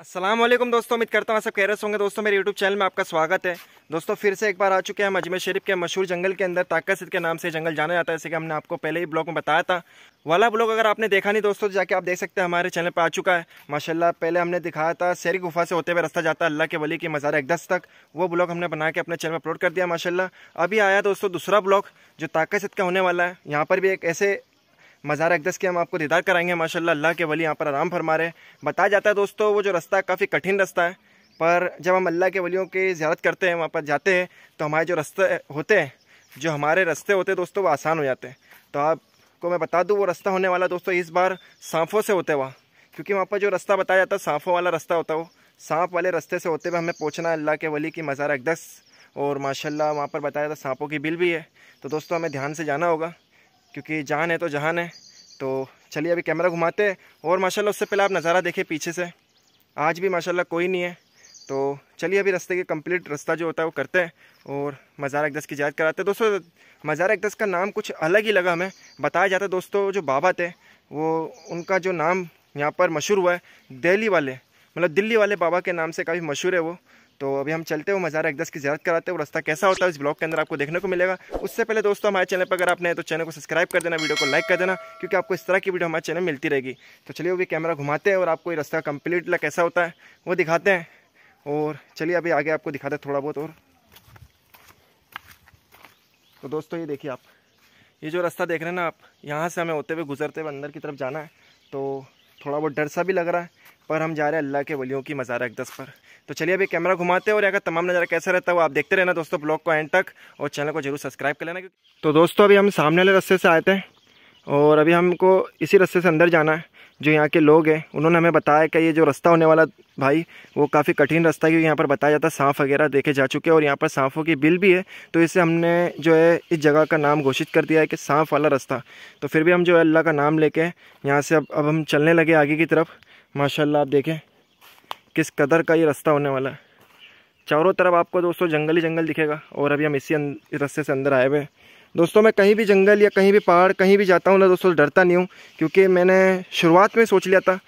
असलम दोस्तों उम्मीद करता हूँ सब कह रहे होंगे दोस्तों मेरे यूट्यूब चैनल में आपका स्वागत है दोस्तों फिर से एक बार आ चुके हैं अजमेर शरीफ के मशहूर जंगल के अंदर ताकत के नाम से जंगल जाना जाता है जैसे कि हमने आपको पहले ही ब्लॉग में बताया था वाला ब्लॉग अगर आपने देखा नहीं दोस्तों तो जाके आप देख सकते हैं हमारे चैनल पर आ चुका है माशाला पहले हमने दिखाया था शेरी गुफा से होते हुए रास्ता जाता है अल्लाह के वली की मज़ार एक दस तक वो ब्लॉग हमने बना के अपने चैनल पर अपलोड कर दिया माशाला अभी आया दोस्तों दूसरा ब्लॉग जो ताकत का होने वाला है यहाँ पर भी एक ऐसे मज़ार अकदस की हम आपको दीदार कराएंगे माशाल्लाह अल्लाह के वली यहाँ पर आराम फरमा रहे बताया जाता है दोस्तों वो जो रास्ता काफ़ी कठिन रास्ता है पर जब हम अल्लाह के वलियों की ज्यारत करते हैं वहाँ पर जाते हैं तो हमारे जो रास्ते होते हैं जो हमारे रास्ते होते हैं दोस्तों वो आसान हो जाते हैं तो आपको मैं बता दूँ वो रास्ता होने वाला दोस्तों इस बार सांफों से होते वहाँ क्योंकि वहाँ पर जो रास्ता बताया जाता है सांफों वाला रास्ता होता है वो सांप वाले रास्ते से होते हुए हमें पहुँचना है अल्लाह के वली की मज़ार अकदस और माशाल्लाह वहाँ पर बताया था सांपों की बिल भी है तो दोस्तों हमें ध्यान से जाना होगा क्योंकि जान है तो जहान है तो चलिए अभी कैमरा घुमाते हैं और माशाल्लाह उससे पहले आप नज़ारा देखें पीछे से आज भी माशाल्लाह कोई नहीं है तो चलिए अभी रास्ते के कंप्लीट रास्ता जो होता है वो करते हैं और मज़ार एक दस की जायद कराते हैं दोस्तों मज़ार एक दस का नाम कुछ अलग ही लगा हमें बताया जाता है दोस्तों जो बाबा थे वो उनका जो नाम यहाँ पर मशहूर हुआ है दिल्ली वाले मतलब दिल्ली वाले बाबा के नाम से काफ़ी मशहूर है वो तो अभी हम चलते हुए मज़ार एकदस की ज्यारत कराते हैं और रास्ता कैसा होता है इस ब्लॉग के अंदर आपको देखने को मिलेगा उससे पहले दोस्तों हमारे चैनल पर अगर आपने तो चैनल को सब्सक्राइब कर देना वीडियो को लाइक कर देना क्योंकि आपको इस तरह की वीडियो हमारे चैनल मिलती रहेगी तो चलिए अभी कैमरा घुमाते हैं और आपको ये रास्ता कम्प्लीट कैसा होता है वो दिखाते हैं और चलिए अभी आगे आपको दिखाते हैं थोड़ा बहुत और तो दोस्तों ये देखिए आप ये जो रास्ता देख रहे हैं ना आप यहाँ से हमें होते हुए गुजरते हुए अंदर की तरफ जाना है तो थोड़ा बहुत डर सा भी लग रहा है पर हम जा रहे हैं अल्लाह के वलियों की मज़ार अकदस पर तो चलिए अभी कैमरा घुमाते हैं और यहाँ का तमाम नज़ारा कैसा रहता है वो आप देखते रहना दोस्तों ब्लॉग को एंड तक और चैनल को जरूर सब्सक्राइब कर लेना तो दोस्तों अभी हम सामने वाले रस्ते से आए थे और अभी हमको इसी रस्ते से अंदर जाना है जो यहाँ के लोग हैं उन्होंने हमें बताया कि ये जो रास्ता होने वाला भाई वो काफ़ी कठिन रास्ता है क्योंकि यहाँ पर बताया जाता है सांप वगैरह देखे जा चुके हैं और यहाँ पर सांपों की बिल भी है तो इसे हमने जो है इस जगह का नाम घोषित कर दिया है कि सांप वाला रास्ता तो फिर भी हम जो है अल्लाह का नाम लेके यहाँ से अब अब हम चलने लगे आगे की तरफ माशाल्लाह आप देखें किस कदर का ये रास्ता होने वाला है चारों तरफ आपको दोस्तों जंगल ही जंगल दिखेगा और अभी हम इसी अं-, रास्ते से अंदर आए हुए हैं दोस्तों मैं कहीं भी जंगल या कहीं भी पहाड़ कहीं भी जाता हूँ ना दोस्तों डरता नहीं हूँ क्योंकि मैंने शुरुआत में सोच लिया था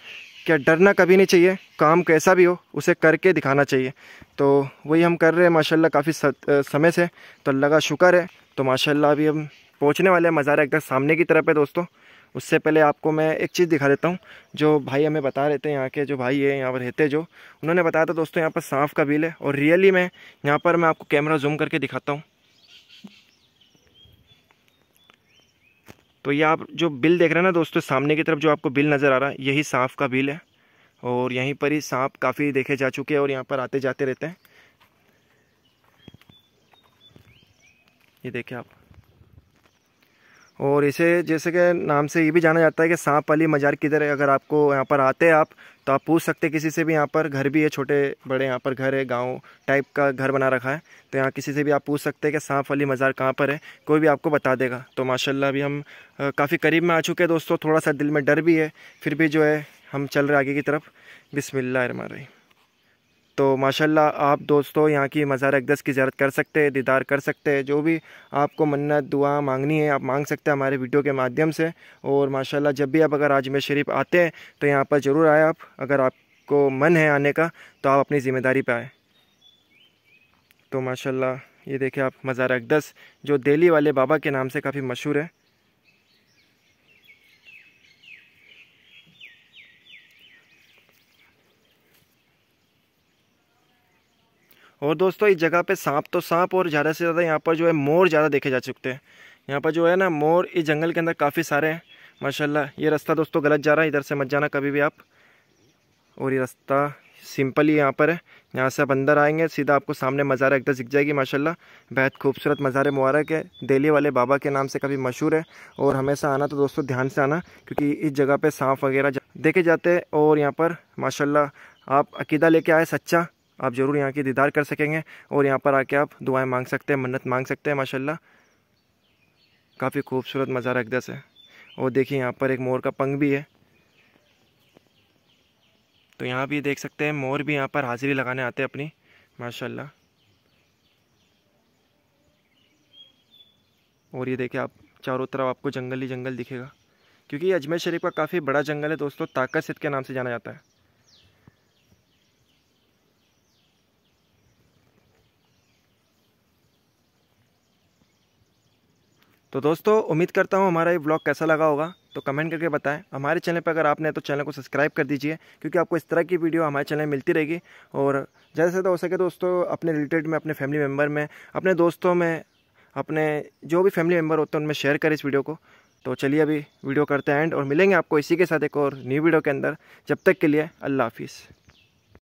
क्या डरना कभी नहीं चाहिए काम कैसा भी हो उसे करके दिखाना चाहिए तो वही हम कर रहे हैं माशाल्लाह काफ़ी समय से तो अल्लाह का शुक्र है तो माशाल्लाह अभी हम पहुँचने वाले हैं मज़ारा एकदम सामने की तरफ है दोस्तों उससे पहले आपको मैं एक चीज़ दिखा देता हूँ जो भाई हमें बता रहे थे यहाँ के जो भाई है यहाँ पर रहते जो उन्होंने बताया था दोस्तों यहाँ पर सांप का बिल है और रियली मैं यहाँ पर मैं आपको कैमरा जूम करके दिखाता हूँ तो ये आप जो बिल देख रहे हैं ना दोस्तों सामने की तरफ जो आपको बिल नज़र आ रहा है यही सांप का बिल है और यहीं पर ही सांप काफ़ी देखे जा चुके हैं और यहाँ पर आते जाते रहते हैं ये देखिए आप और इसे जैसे कि नाम से ये भी जाना जाता है कि सांप वाली मज़ार किधर है अगर आपको यहाँ पर आते हैं आप तो आप पूछ सकते किसी से भी यहाँ पर घर भी है छोटे बड़े यहाँ पर घर है गांव टाइप का घर बना रखा है तो यहाँ किसी से भी आप पूछ सकते हैं कि सांप वाली मज़ार कहाँ पर है कोई भी आपको बता देगा तो माशाला अभी हम काफ़ी करीब में आ चुके हैं दोस्तों थोड़ा सा दिल में डर भी है फिर भी जो है हम चल रहे आगे की तरफ बिसमिल्ल रही तो माशाल्लाह आप दोस्तों यहाँ की मज़ार अकदस की ज़्यारत कर सकते हैं दीदार कर सकते हैं जो भी आपको मन्नत दुआ मांगनी है आप मांग सकते हैं हमारे वीडियो के माध्यम से और माशाल्लाह जब भी आप अगर आज में शरीफ आते हैं तो यहाँ पर ज़रूर आए आप अगर आपको मन है आने का तो आप अपनी ज़िम्मेदारी पर आए तो माशाला ये देखें आप मज़ार अकदस जो दिल्ली वाले बाबा के नाम से काफ़ी मशहूर है और दोस्तों इस जगह पे सांप तो सांप और ज़्यादा से ज़्यादा यहाँ पर जो है मोर ज़्यादा देखे जा चुके हैं यहाँ पर जो है ना मोर इस जंगल के अंदर काफ़ी सारे हैं माशाला ये रास्ता दोस्तों गलत जा रहा है इधर से मत जाना कभी भी आप और ये रास्ता सिंपल ही यहाँ पर है यहाँ से आप अंदर आएंगे सीधा आपको सामने मज़ारा एकदम दिख जाएगी माशाल्लाह बेहद खूबसूरत मज़ार मुबारक है दिल्ली वाले बाबा के नाम से काफ़ी मशहूर है और हमेशा आना तो दोस्तों ध्यान से आना क्योंकि इस जगह पे सांप वगैरह देखे जाते हैं और यहाँ पर माशाल्लाह आप अकीदा लेके आए सच्चा आप ज़रूर यहाँ की दीदार कर सकेंगे और यहाँ पर आके आप दुआएं मांग सकते हैं मन्नत मांग सकते हैं माशाल्लाह काफ़ी खूबसूरत मज़ार अकदस है और देखिए यहाँ पर एक मोर का पंख भी है तो यहाँ भी देख सकते हैं मोर भी यहाँ पर हाज़िरी लगाने आते हैं अपनी माशाल्लाह और ये देखिए आप चारों तरफ आपको जंगल ही जंगल दिखेगा क्योंकि अजमेर शरीफ का काफ़ी बड़ा जंगल है दोस्तों ताकत सिद्ध के नाम से जाना जाता है तो दोस्तों उम्मीद करता हूँ हमारा ये ब्लॉग कैसा लगा होगा तो कमेंट करके बताएं हमारे चैनल पर अगर आपने तो चैनल को सब्सक्राइब कर दीजिए क्योंकि आपको इस तरह की वीडियो हमारे चैनल में मिलती रहेगी और जैसे जैसे हो सके दोस्तों अपने रिलेटेड में अपने फैमिली मेम्बर में अपने दोस्तों में अपने जो भी फैमिली मेम्बर होते हैं उनमें शेयर करें इस वीडियो को तो चलिए अभी वीडियो करते हैं एंड और मिलेंगे आपको इसी के साथ एक और न्यू वीडियो के अंदर जब तक के लिए अल्लाह हाफिज़